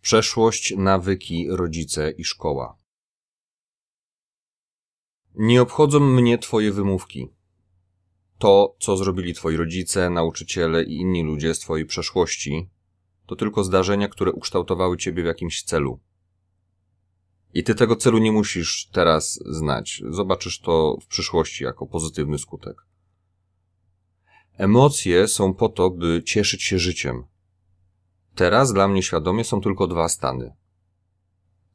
Przeszłość, nawyki, rodzice i szkoła. Nie obchodzą mnie Twoje wymówki. To, co zrobili Twoi rodzice, nauczyciele i inni ludzie z Twojej przeszłości, to tylko zdarzenia, które ukształtowały Ciebie w jakimś celu. I Ty tego celu nie musisz teraz znać. Zobaczysz to w przyszłości jako pozytywny skutek. Emocje są po to, by cieszyć się życiem, Teraz dla mnie świadomie są tylko dwa stany.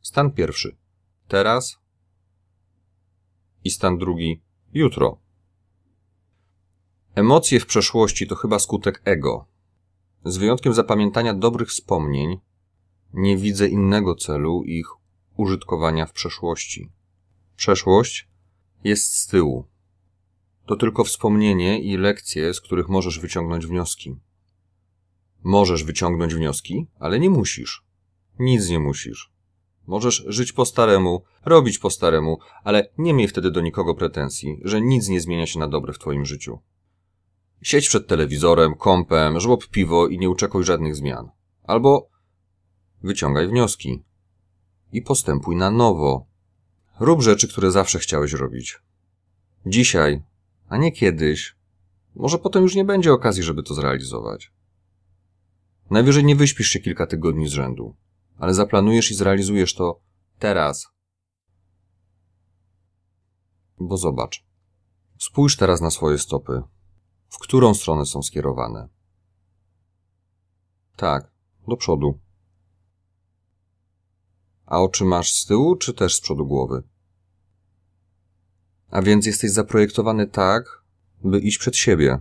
Stan pierwszy teraz i stan drugi jutro. Emocje w przeszłości to chyba skutek ego. Z wyjątkiem zapamiętania dobrych wspomnień, nie widzę innego celu ich użytkowania w przeszłości. Przeszłość jest z tyłu. To tylko wspomnienie i lekcje, z których możesz wyciągnąć wnioski. Możesz wyciągnąć wnioski, ale nie musisz. Nic nie musisz. Możesz żyć po staremu, robić po staremu, ale nie miej wtedy do nikogo pretensji, że nic nie zmienia się na dobre w twoim życiu. Siedź przed telewizorem, kąpem, żłob piwo i nie uczekuj żadnych zmian. Albo wyciągaj wnioski i postępuj na nowo. Rób rzeczy, które zawsze chciałeś robić. Dzisiaj, a nie kiedyś. Może potem już nie będzie okazji, żeby to zrealizować. Najwyżej nie wyśpisz się kilka tygodni z rzędu, ale zaplanujesz i zrealizujesz to teraz. Bo zobacz. Spójrz teraz na swoje stopy. W którą stronę są skierowane? Tak, do przodu. A oczy masz z tyłu, czy też z przodu głowy? A więc jesteś zaprojektowany tak, by iść przed siebie,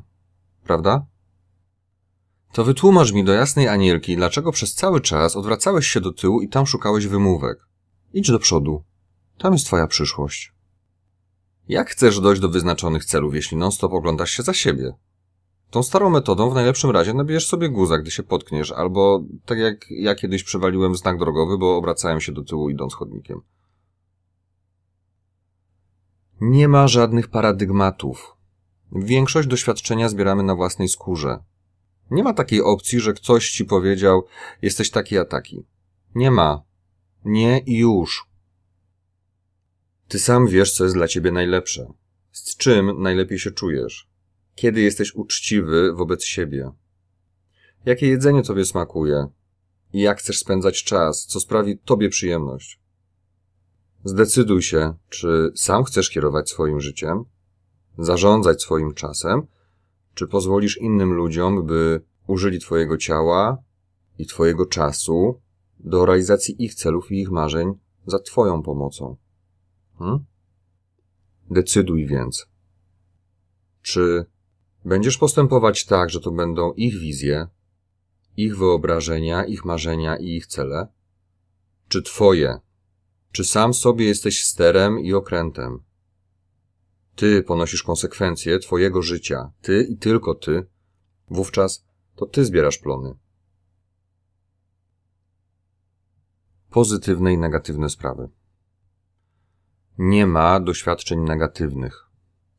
prawda? To wytłumacz mi do jasnej Anielki, dlaczego przez cały czas odwracałeś się do tyłu i tam szukałeś wymówek. Idź do przodu. Tam jest twoja przyszłość. Jak chcesz dojść do wyznaczonych celów, jeśli non-stop oglądasz się za siebie? Tą starą metodą w najlepszym razie nabijesz sobie guza, gdy się potkniesz, albo tak jak ja kiedyś przewaliłem znak drogowy, bo obracałem się do tyłu idąc chodnikiem. Nie ma żadnych paradygmatów. Większość doświadczenia zbieramy na własnej skórze. Nie ma takiej opcji, że ktoś ci powiedział, jesteś taki a taki. Nie ma. Nie i już. Ty sam wiesz, co jest dla ciebie najlepsze, z czym najlepiej się czujesz, kiedy jesteś uczciwy wobec siebie, jakie jedzenie tobie smakuje i jak chcesz spędzać czas, co sprawi tobie przyjemność. Zdecyduj się, czy sam chcesz kierować swoim życiem, zarządzać swoim czasem, czy pozwolisz innym ludziom, by użyli Twojego ciała i Twojego czasu do realizacji ich celów i ich marzeń za Twoją pomocą? Hmm? Decyduj więc. Czy będziesz postępować tak, że to będą ich wizje, ich wyobrażenia, ich marzenia i ich cele? Czy Twoje? Czy sam sobie jesteś sterem i okrętem? Ty ponosisz konsekwencje Twojego życia, Ty i tylko Ty, wówczas to Ty zbierasz plony. Pozytywne i negatywne sprawy. Nie ma doświadczeń negatywnych.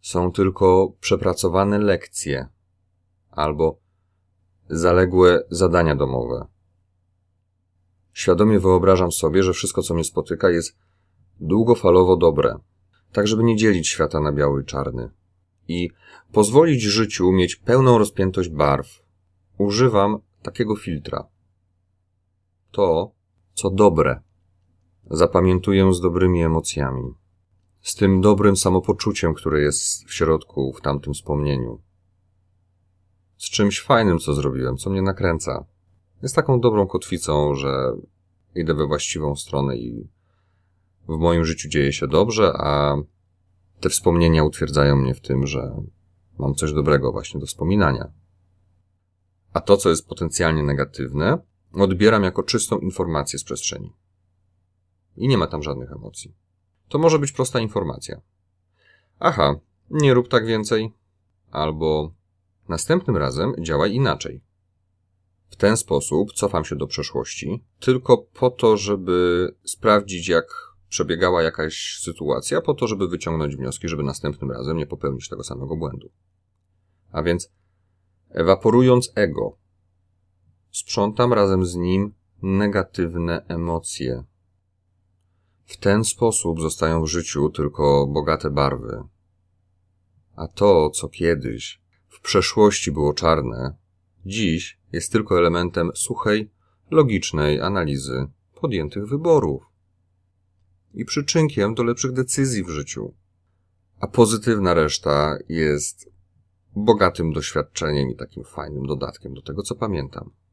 Są tylko przepracowane lekcje albo zaległe zadania domowe. Świadomie wyobrażam sobie, że wszystko, co mnie spotyka, jest długofalowo dobre, tak żeby nie dzielić świata na biały i czarny. I pozwolić życiu mieć pełną rozpiętość barw. Używam takiego filtra. To, co dobre, zapamiętuję z dobrymi emocjami, z tym dobrym samopoczuciem, które jest w środku w tamtym wspomnieniu, z czymś fajnym, co zrobiłem, co mnie nakręca. Jest taką dobrą kotwicą, że idę we właściwą stronę i w moim życiu dzieje się dobrze, a te wspomnienia utwierdzają mnie w tym, że mam coś dobrego właśnie do wspominania. A to, co jest potencjalnie negatywne, odbieram jako czystą informację z przestrzeni. I nie ma tam żadnych emocji. To może być prosta informacja. Aha, nie rób tak więcej. Albo następnym razem działaj inaczej. W ten sposób cofam się do przeszłości, tylko po to, żeby sprawdzić, jak przebiegała jakaś sytuacja po to, żeby wyciągnąć wnioski, żeby następnym razem nie popełnić tego samego błędu. A więc ewaporując ego, sprzątam razem z nim negatywne emocje. W ten sposób zostają w życiu tylko bogate barwy. A to, co kiedyś w przeszłości było czarne, dziś jest tylko elementem suchej, logicznej analizy podjętych wyborów i przyczynkiem do lepszych decyzji w życiu. A pozytywna reszta jest bogatym doświadczeniem i takim fajnym dodatkiem do tego, co pamiętam.